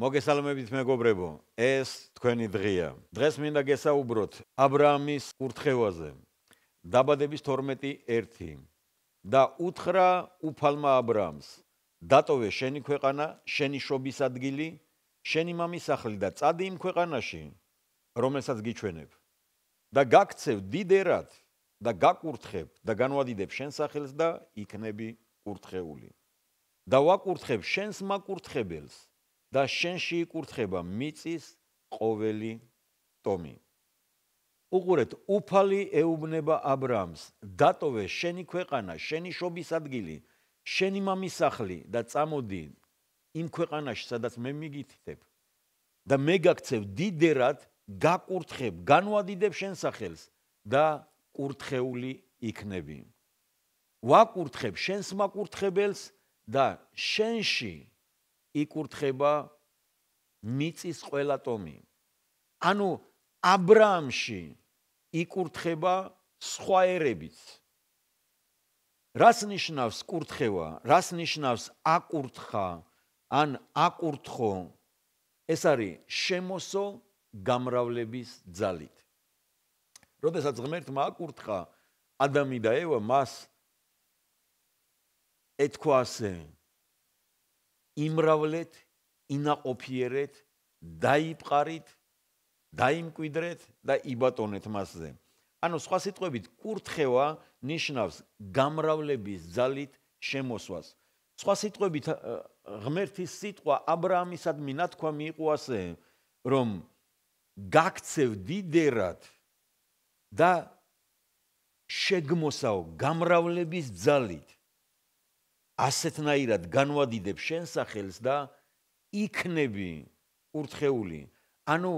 მოგესალმებით მეგობრებო, ეს თქვენი დღეა. დღეს მინდა გესაუბროთ ა ブラ ამის კურთხევაზე. დაბადების 12:1 და უთხრა უფალმა ა ブラ ამს: "დატოვე შენი ქვეყანა, შენი შობის ადგილი, შენი მამის სახლი და წადი იმ ქვეყანაში, რომელსაც გიჩვენებ. და გაქცევ დიდერად და გაკურთხებ და განვადიდებ შენ სახელს და იქნები კურთხეული. და ვაკურთხებ შენს მაკურთხებელს" და შენში იკურთხება მიწის ყოველი ტომი. უყურეთ, უფალი ეუბნება ა ブラ ამს: დატოვე შენი ქვეყანა, შენი შობის ადგილი, შენი მამის სახლი და წამოდი იმ ქვეყანაში, სადაც მე მიგითითებ და მე გაქცევ დიდერად, გაკურთხებ, განვადიდებ შენ სახელს და კურთხეული იქნები. ვაკურთხებ შენს მაკურთხებელს და შენში იკურთხება მიწის ყველა ტომი. ანუ ა ブラ ამში იკურთხება სხვაერებიც. რას ნიშნავს კურთხევა? რას ნიშნავს აკურთხა? ან აკურთხო? ეს არის შემოსო გამრავლების ძალით. როდესაც ღმერთმა აკურთხა ადამი და ევა მას ეთქვა ასე იმრავლეთ, ინაყოფიერეთ, დაიპყარით, დაიმკვიდრეთ და იბატონეთ მასზე. ანუ სხვა სიტყვებით, კურთხევა ნიშნავს გამრავლების ძალით შემოსვას. სხვა სიტყვებით, ღმერთის სიტყვა ა ブラ ამისადმი ნათქვა მიიყო ასე, რომ გაქცევ დიდერად და შეგმოსავ გამრავლების ძალით. ასეთნაირად განვადიდებ შენ სახელს და იქნები ურთხეული. ანუ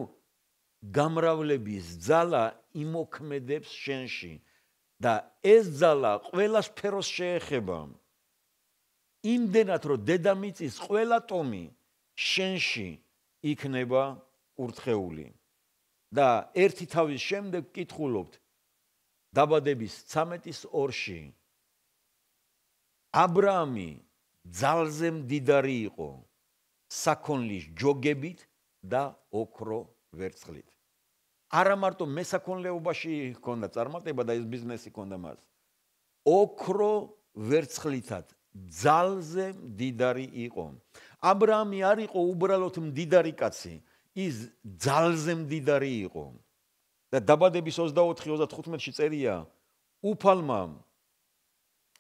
გამრავლების ძალა იმოქმედებს შენში და ეს ძალა ყველა სფეროს შეეხება. იმდენად რომ დედამიწის ყველა ტომი შენში იქნება ურთხეული. და ერთი თავის შემდეგ კითხულობთ დაბადების 13-ის 2-ში ა ブラ ამი ძალზე მდიდარი იყო საქონლის ჯოგებით და ოქრო ვერცხლით. არა მარტო მესაქონლეობაში ჰქონდა წარმატება და ეს ბიზნესი ჰქონდა მას. ოქრო ვერცხლითად ძალზე მდიდარი იყო. ა ブラ ამი არ იყო უბრალოდ მდიდარი კაცი, ის ძალზე მდიდარი იყო. და დაბადების 24-35 წელია უფალმამ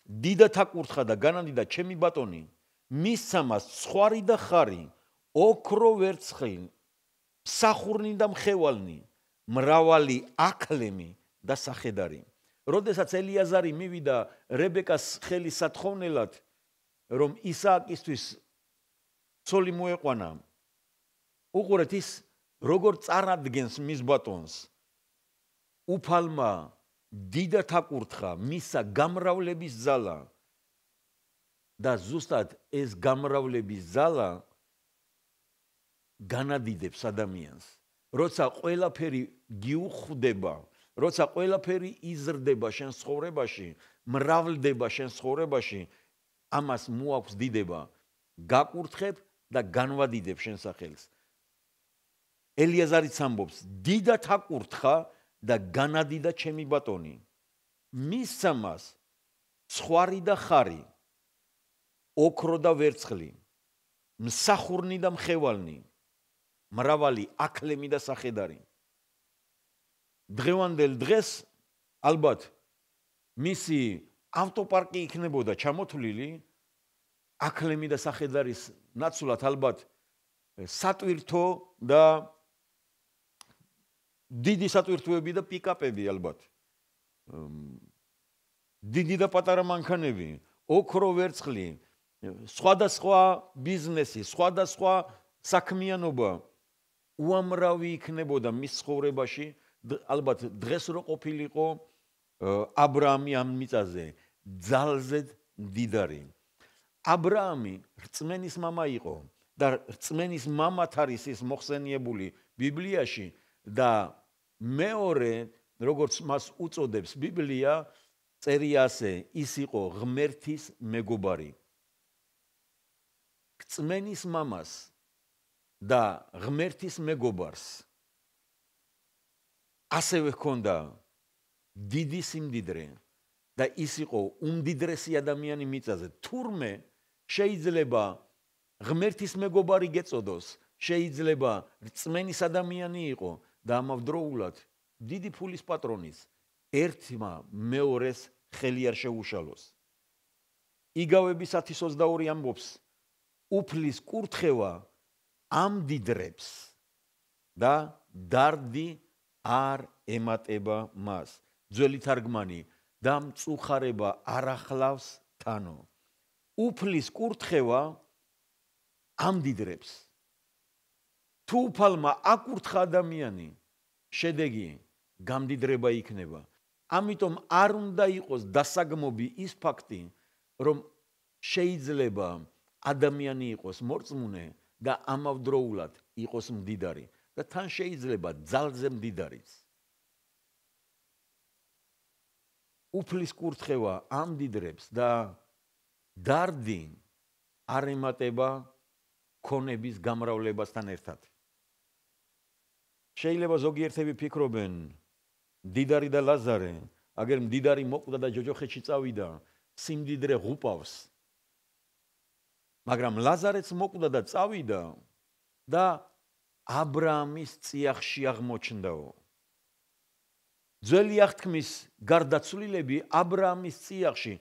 დიდათა კურთხა და განანდიდა ჩემი ბატონი მისცამას ცხვარი და ხარი ოქრო ვერცხლი მსახურნი და მხევალნი მრავალი აკლემი და სახედარი როდესაც ელიაზარი მივიდა რებეკას ხელის სათხოვნელად რომ ისააკისთვის ცოლი მოეყვანა უყურეთ ის როგორ წარადგენს მის ბატონს უფალმა დიდათა კურთხა მისა გამრავლების ზალა და ზუსტად ეს გამრავლების ზალა განადიდებს ადამიანს როცა ყველაფერი გიუხვდება როცა ყველაფერი იზრდება შენ ცხოვრებაში მრავლდება შენ ცხოვრებაში ამას მოაქვს დიდება გაკურთხებ და განვადიდებ შენ სახელს ელიაზარიც ამბობს დიდათა კურთხა და განადიდა ჩემი ბატონი მისცემას ცხვარი და ხარი ოქრო და ვერცხლი მსახურნი და მხევალნი მრავალი აკლემი და სახედარი დღევანდელ დღეს ალბათ მისი ავტოპარკი იქნებოდა ჩამოთვლილი აკლემი და სახედარის ნაცვლად ალბათ სატვირთო და დიდი სატვირთოები და პიკაპები ალბათ. დიდი და პატარა მანქანები, ოქრო, ვერცხლი, სხვადასხვა ბიზნესი, სხვადასხვა საქმიანობა უამრავი იქნებოდა მის ხოვრებაში, ალბათ დღეს რო ყოფილიყო ა ブラ ამი ამ მიწაზე ძალზედ დიდარი. ა ブラ ამი რწმენის мама იყო და რწმენის мамათ არის ის მოხსენიებული ბიბლიაში და მეორე როგორც მას უწოდებს ბიბლია წერიასე ის იყო ღმერთის მეგობარი წმენის მამას და ღმერთის მეგობარს ასევე ჰქონდა დიდი სიმდიდრე და ის იყო უმდიდრესი ადამიანი მიწაზე თურმე შეიძლება ღმერთის მეგობარი გეწოდოს შეიძლება რწმენის ადამიანი იყოს და ამავდროულად დიდი ფულის პატრონის ერთმა მეორეს ხელი არ შეუშალოს. იგავების 1022 ამბობს უფლის კურთხევა ამდიდრებს და დარდი არ ემატება მას. ძველი თარგმანი და მწუხარება არ ახლავს თანო. უფლის კურთხევა ამდიდრებს თუ უფალმა აკურთხა ადამიანი შედეგი გამდიდრება იქნება ამიტომ არ უნდა იყოს დასაგმობი ის ფაქტი რომ შეიძლება ადამიანი იყოს მორწმუნე და ამავდროულად იყოს მდიდარი და თან შეიძლება ძალზე მდიდარიც უფლის კურთხევა ამდიდრებს და დარდი არემატება ქონების გამრავლებასთან ერთად შეიძლება ზოგიერთები ფიქრობენ დიდარი და ლაზარე აგერ დიდარი მოკვდა და ჯოჯოხეთში წავიდა სიმდიდრე ღუპავს მაგრამ ლაზარეც მოკვდა და წავიდა და ა ブラ ამის ციახში აღმოჩნდაო ძველი აღთქმის გარდაცვლილები ა ブラ ამის ციახში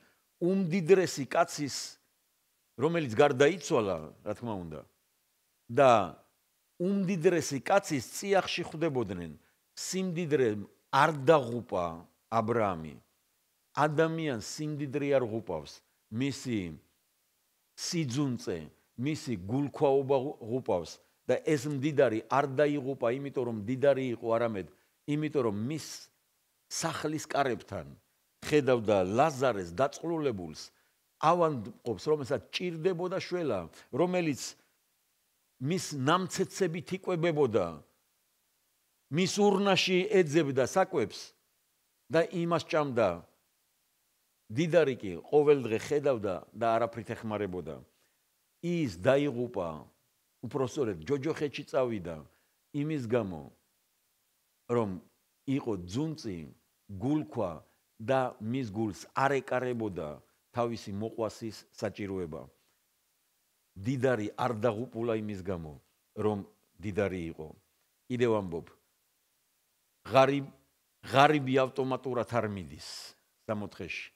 უმდიდრესი კაცის რომელიც გარდაიცვალა რა თქმა უნდა და უმდიდრესი კაცის ციახში ხვდებოდნენ სიმდიდრემ არ დაღუპა ა ブラ ამი ადამიან სიმდიდრე არ ღუპავს მისი სიძუნწე მისი გულქვაობა ღუპავს და ეს მდიდარი არ დაიღუპა იმიტომ რომ მდიდარი იყო არამედ იმიტომ რომ მის სახლის კარებთან ხედავდა ლაზარეს დაწყლულებულს ავანდ ყობს რომელსაც ჭირდებოდა შველა რომელიც მის ნამცეცებით იყვებებოდა მის urnashi ეძებდა საკვებს და იმას ჭამდა დიდარი კი ყოველ დღე ხედავდა და არაფრით ეხმარებოდა ის დაიღუპა უпросторет ჯოჯოხეთში წავიდა იმის გამო რომ იყო ძუნწი გულქვა და მის გულს არ ეკარებოდა თავისი მოყვასის საჭიროება დიდარი არ დაღუპულა იმის გამო, რომ დიდარი იყო. კიდევ ამბობ. ღარიბ ღარიბი ავტომატურად არ მიდის 64-ში.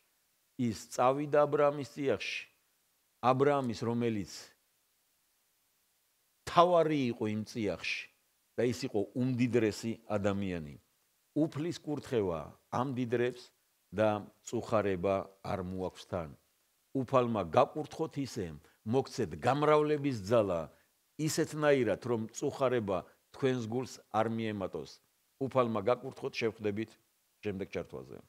ის წავიდა ა ブラ ამის ციახში. ა ブラ ამის რომელიც თავარი იყო იმ ციახში და ის იყო უმდიდრესი ადამიანი. უფლის კურთხევა ამდიდრებს და წუხარება არ მოაქვს თან. უფალმა გაკურთხოთ ისემ მოგცეთ გამრავლების ძალა ისეთნაირად, რომ წუხარება თქვენს გულს არ მიემატოს. უფალმა გაკურთხოთ, შევხვდებით შემდეგ ჩართვაზე.